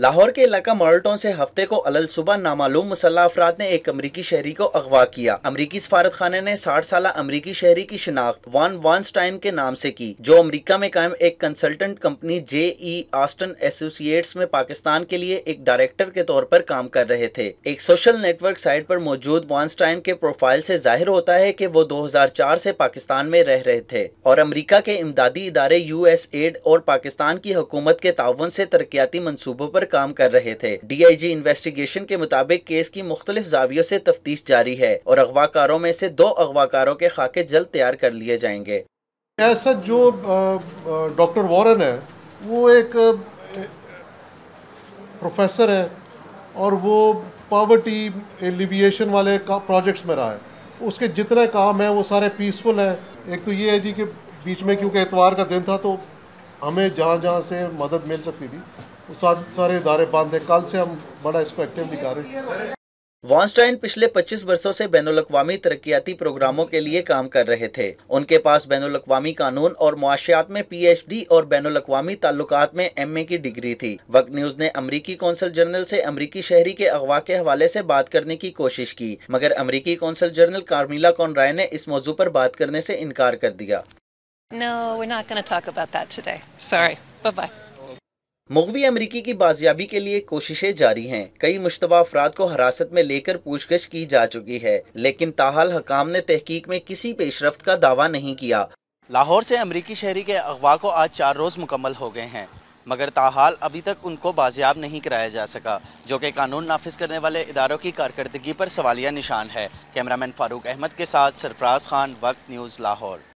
लाहौर के इलाका मॉल्टोन से हफ्ते को अलल सुबह नामालूम मुसल्ह अफराद ने एक अमरीकी शहरी को अगवा किया अमरीकी सफारत खाना ने साठ साल अमरीकी शहरी की शिनाख्त वन वानस्टाइन के नाम से की जो अमरीका में कायम एक consultant company J E Aston Associates में पाकिस्तान के लिए एक डायरेक्टर के तौर पर काम कर रहे थे एक सोशल नेटवर्क साइट पर मौजूद स्टाइन के प्रोफाइल से जाहिर होता है की वो दो हजार चार से पाकिस्तान में रह रहे थे और अमरीका के इमदादी इदारे यू एस एड और पाकिस्तान की हुकूमत के ताउन से तरक्याती मनसूबों पर काम कर रहे थे डीआईजी इन्वेस्टिगेशन के मुताबिक केस की मुख्तलिफ जावियों से तफ्तीश जारी है और अगवाकारों में से दो अगवाकारों के खाके जल्द तैयार कर लिए जाएंगे ऐसा जो डॉक्टर वॉरन है वो एक प्रोफेसर है और वो पावर्टी एलिविएशन वाले प्रोजेक्ट्स में रहा है उसके जितने काम हैं वो सारे पीसफुल हैं एक तो ये है जी कि बीच में क्योंकि इतवार का दिन था तो हमें जहाँ जहाँ से मदद मिल सकती थी सारे इदारे बंद है कल से हम बड़ा इसको एक्टिव दिखा रहे हैं वॉन्स्टाइन पिछले 25 वर्षों से बैन अवी तरक्याती प्रोग्रामों के लिए काम कर रहे थे उनके पास बैन अवी कानून और मुआशियात में पीएचडी और बैन अवी ताल्लुक में एमए की डिग्री थी वक्त न्यूज ने अमरीकी कौंसल जनरल से अमरीकी शहरी के अगवा के हवाले से बात करने की कोशिश की मगर अमरीकी कौंसल जनरल कार्मिला कॉनराय ने इस मौजू पर बात करने से इनकार कर दिया no, मगवी अमरीकी की बाजियाबी के लिए कोशिशें जारी हैं कई मुशतबा अफराद को हिरासत में लेकर पूछगछ की जा चुकी है लेकिन ताहाल हकाम ने तहकीक में किसी पेशरफ का दावा नहीं किया लाहौर से अमरीकी शहरी के अगवा को आज चार रोज़ मुकम्मल हो गए हैं मगर ताहाल अभी तक उनको बाजियाब नहीं कराया जा सका जो कि कानून नाफिज करने वाले इदारों की कारकर्दगी पर सवालिया निशान है कैमरामैन फारूक अहमद के साथ सरफराज खान वक्त न्यूज़ लाहौर